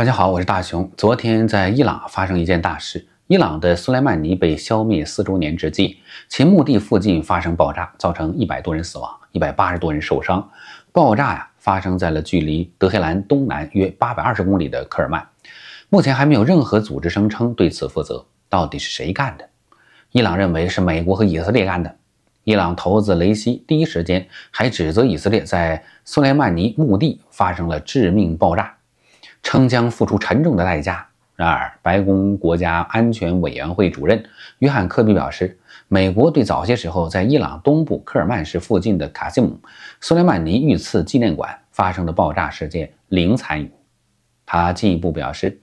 大家好，我是大熊。昨天在伊朗发生一件大事：伊朗的苏莱曼尼被消灭四周年之际，其墓地附近发生爆炸，造成一百多人死亡，一百八十多人受伤。爆炸呀，发生在了距离德黑兰东南约八百二十公里的科尔曼。目前还没有任何组织声称对此负责，到底是谁干的？伊朗认为是美国和以色列干的。伊朗头子雷西第一时间还指责以色列在苏莱曼尼墓地发生了致命爆炸。称将付出沉重的代价。然而，白宫国家安全委员会主任约翰·科比表示，美国对早些时候在伊朗东部科尔曼市附近的卡西姆·苏莱曼尼遇刺纪念馆发生的爆炸事件零参与。他进一步表示，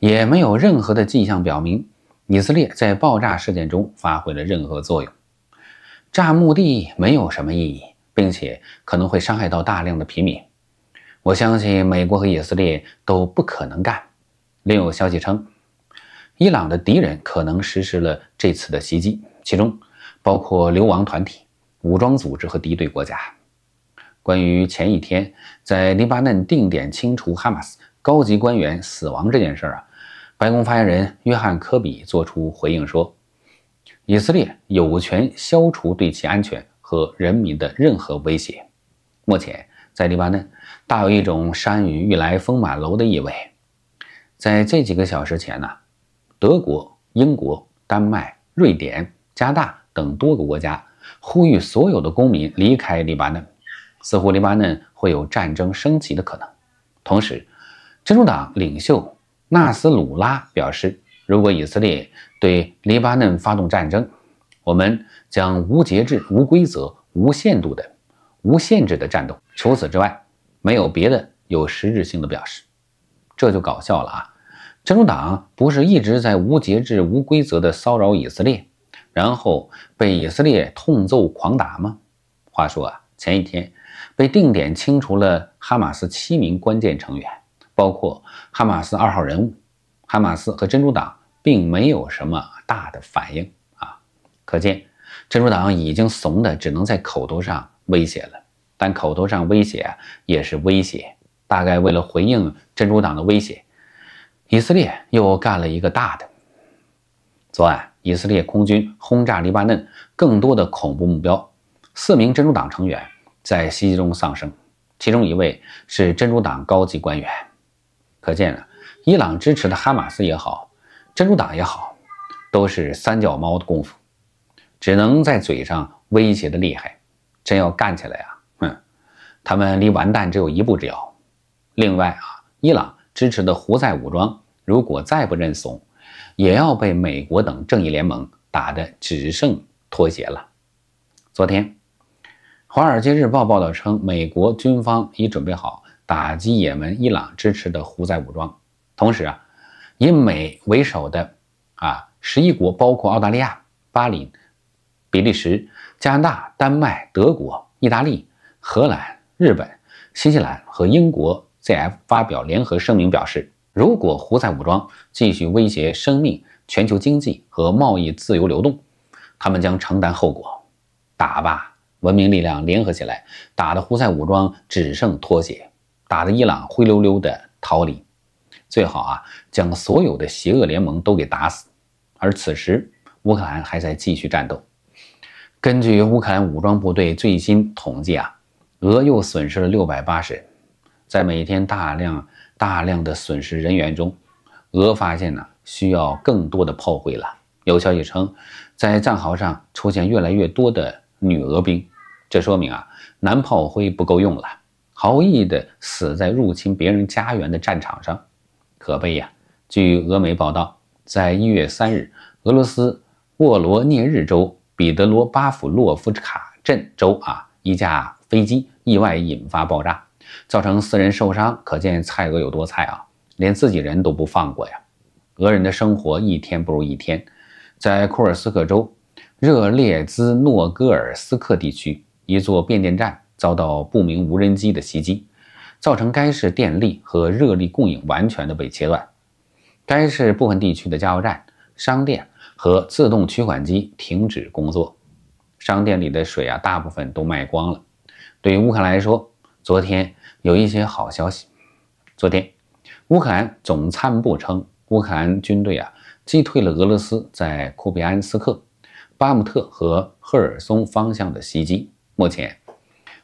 也没有任何的迹象表明以色列在爆炸事件中发挥了任何作用。炸墓地没有什么意义，并且可能会伤害到大量的平民。我相信美国和以色列都不可能干。另有消息称，伊朗的敌人可能实施了这次的袭击，其中包括流亡团体、武装组织和敌对国家。关于前一天在黎巴嫩定点清除哈马斯高级官员死亡这件事儿啊，白宫发言人约翰·科比作出回应说：“以色列有权消除对其安全和人民的任何威胁。”目前。在黎巴嫩，大有一种“山雨欲来风满楼”的意味。在这几个小时前呢，德国、英国、丹麦、瑞典、加拿大等多个国家呼吁所有的公民离开黎巴嫩，似乎黎巴嫩会有战争升级的可能。同时，真主党领袖纳斯鲁拉表示，如果以色列对黎巴嫩发动战争，我们将无节制、无规则、无限度的。无限制的战斗，除此之外没有别的有实质性的表示，这就搞笑了啊！珍珠党不是一直在无节制、无规则的骚扰以色列，然后被以色列痛揍狂打吗？话说啊，前一天被定点清除了哈马斯七名关键成员，包括哈马斯二号人物，哈马斯和珍珠党并没有什么大的反应啊，可见珍珠党已经怂的只能在口头上。威胁了，但口头上威胁也是威胁。大概为了回应珍珠党的威胁，以色列又干了一个大的。昨晚，以色列空军轰炸黎巴嫩更多的恐怖目标，四名珍珠党成员在袭击中丧生，其中一位是珍珠党高级官员。可见啊，伊朗支持的哈马斯也好，珍珠党也好，都是三脚猫的功夫，只能在嘴上威胁的厉害。真要干起来啊，哼！他们离完蛋只有一步之遥。另外啊，伊朗支持的胡塞武装如果再不认怂，也要被美国等正义联盟打的只剩拖鞋了。昨天，《华尔街日报》报道称，美国军方已准备好打击也门伊朗支持的胡塞武装。同时啊，以美为首的啊十一国，包括澳大利亚、巴林。比利时、加拿大、丹麦、德国、意大利、荷兰、日本、新西兰和英国 ZF 发表联合声明，表示，如果胡塞武装继续威胁生命、全球经济和贸易自由流动，他们将承担后果。打吧，文明力量联合起来，打的胡塞武装只剩拖鞋，打的伊朗灰溜溜的逃离。最好啊，将所有的邪恶联盟都给打死。而此时，乌克兰还在继续战斗。根据乌克兰武装部队最新统计啊，俄又损失了六百八十人。在每天大量大量的损失人员中，俄发现呢需要更多的炮灰了。有消息称，在战壕上出现越来越多的女俄兵，这说明啊男炮灰不够用了，毫无意义的死在入侵别人家园的战场上，可悲呀！据俄媒报道，在一月三日，俄罗斯沃罗涅日州。彼得罗巴甫洛夫卡镇州啊，一架飞机意外引发爆炸，造成四人受伤。可见菜俄有多菜啊，连自己人都不放过呀！俄人的生活一天不如一天。在库尔斯克州热列兹诺戈尔斯克地区，一座变电站遭到不明无人机的袭击，造成该市电力和热力供应完全的被切断。该市部分地区的加油站、商店。和自动取款机停止工作，商店里的水啊，大部分都卖光了。对于乌克兰来说，昨天有一些好消息。昨天，乌克兰总参谋部称，乌克兰军队啊击退了俄罗斯在库比安斯克、巴姆特和赫尔松方向的袭击。目前，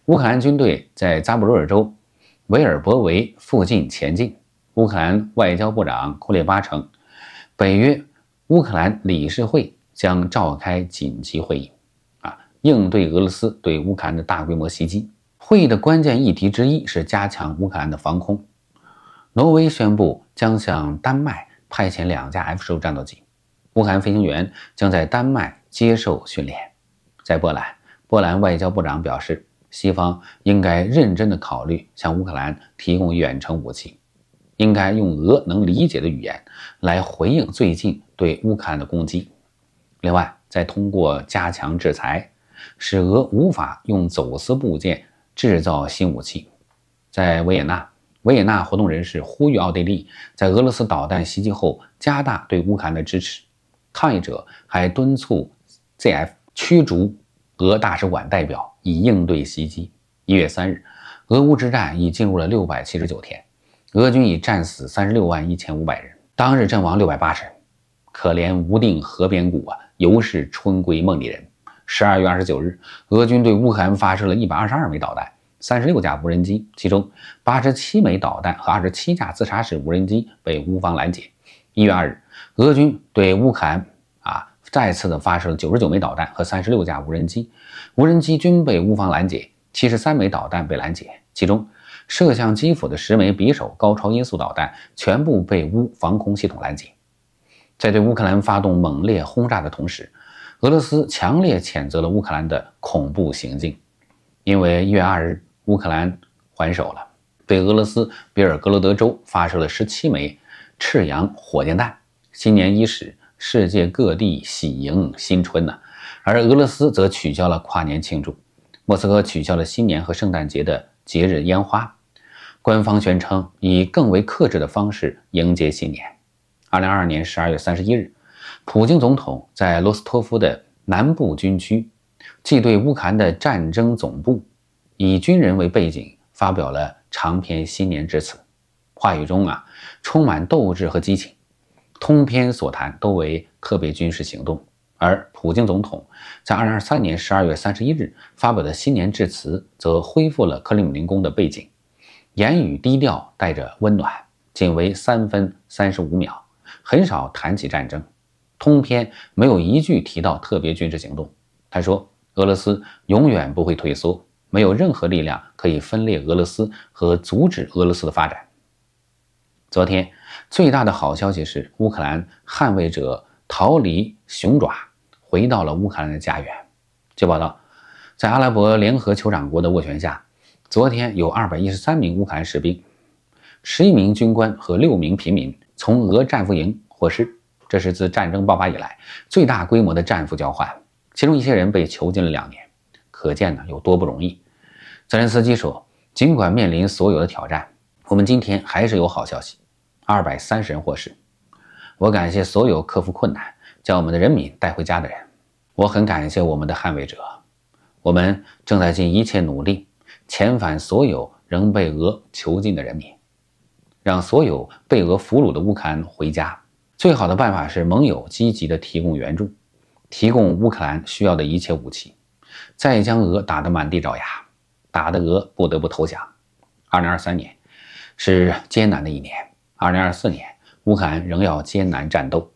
乌克兰军队在扎布罗尔州维尔博维附近前进。乌克兰外交部长库列巴称，北约。乌克兰理事会将召开紧急会议，啊，应对俄罗斯对乌克兰的大规模袭击。会议的关键议题之一是加强乌克兰的防空。挪威宣布将向丹麦派遣两架 F 十五战斗机，乌克兰飞行员将在丹麦接受训练。在波兰，波兰外交部长表示，西方应该认真地考虑向乌克兰提供远程武器。应该用俄能理解的语言来回应最近对乌克兰的攻击。另外，再通过加强制裁，使俄无法用走私部件制造新武器。在维也纳，维也纳活动人士呼吁奥地利在俄罗斯导弹袭击后加大对乌克兰的支持。抗议者还敦促 ZF 驱逐俄大使馆代表，以应对袭击。一月三日，俄乌之战已进入了六百七十九天。俄军已战死三十六万一千五百人，当日阵亡六百八十人。可怜无定河边骨啊，犹是春闺梦里人。十二月二十九日，俄军对乌克兰发射了一百二十二枚导弹、三十六架无人机，其中八十七枚导弹和二十七架自杀式无人机被乌方拦截。一月二日，俄军对乌克兰啊再次的发射了九十九枚导弹和三十六架无人机，无人机均被乌方拦截，七十三枚导弹被拦截，其中。射向基辅的十枚匕首高超音速导弹全部被乌防空系统拦截。在对乌克兰发动猛烈轰炸的同时，俄罗斯强烈谴责了乌克兰的恐怖行径。因为一月二日，乌克兰还手了，对俄罗斯比尔格罗德州发射了十七枚赤羊火箭弹。新年伊始，世界各地喜迎新春呢，而俄罗斯则取消了跨年庆祝，莫斯科取消了新年和圣诞节的节日烟花。官方宣称以更为克制的方式迎接新年。二零二二年十二月三十一日，普京总统在罗斯托夫的南部军区，即对乌克兰的战争总部，以军人为背景发表了长篇新年致辞，话语中啊充满斗志和激情，通篇所谈都为特别军事行动。而普京总统在二零二三年十二月三十一日发表的新年致辞，则恢复了克里姆林宫的背景。言语低调，带着温暖，仅为三分三十五秒，很少谈起战争，通篇没有一句提到特别军事行动。他说：“俄罗斯永远不会退缩，没有任何力量可以分裂俄罗斯和阻止俄罗斯的发展。”昨天最大的好消息是，乌克兰捍卫者逃离熊爪，回到了乌克兰的家园。据报道，在阿拉伯联合酋长国的斡旋下。昨天有二百一十三名乌克兰士兵、十一名军官和六名平民从俄战俘营获释，这是自战争爆发以来最大规模的战俘交换。其中一些人被囚禁了两年，可见呢有多不容易。泽连斯基说：“尽管面临所有的挑战，我们今天还是有好消息，二百三十人获释。我感谢所有克服困难将我们的人民带回家的人，我很感谢我们的捍卫者。我们正在尽一切努力。”遣返所有仍被俄囚禁的人民，让所有被俄俘虏的乌克兰回家。最好的办法是盟友积极的提供援助，提供乌克兰需要的一切武器，再将俄打得满地找牙，打得俄不得不投降。二零二三年是艰难的一年，二零二四年乌克兰仍要艰难战斗，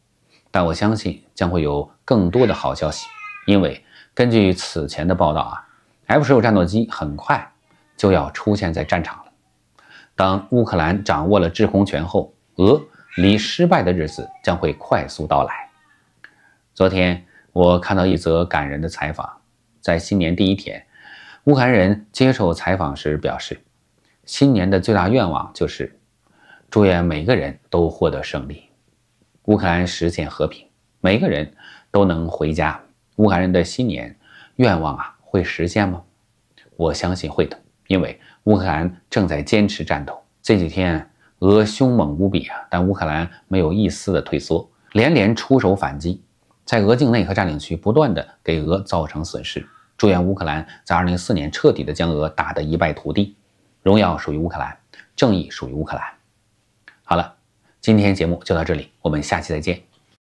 但我相信将会有更多的好消息，因为根据此前的报道啊，F 十六战斗机很快。就要出现在战场了。当乌克兰掌握了制空权后，俄离失败的日子将会快速到来。昨天我看到一则感人的采访，在新年第一天，乌克兰人接受采访时表示，新年的最大愿望就是祝愿每个人都获得胜利，乌克兰实现和平，每个人都能回家。乌克兰人的新年愿望啊，会实现吗？我相信会的。因为乌克兰正在坚持战斗，这几天俄凶猛无比啊，但乌克兰没有一丝的退缩，连连出手反击，在俄境内和占领区不断的给俄造成损失。祝愿乌克兰在2 0四4年彻底的将俄打得一败涂地，荣耀属于乌克兰，正义属于乌克兰。好了，今天节目就到这里，我们下期再见。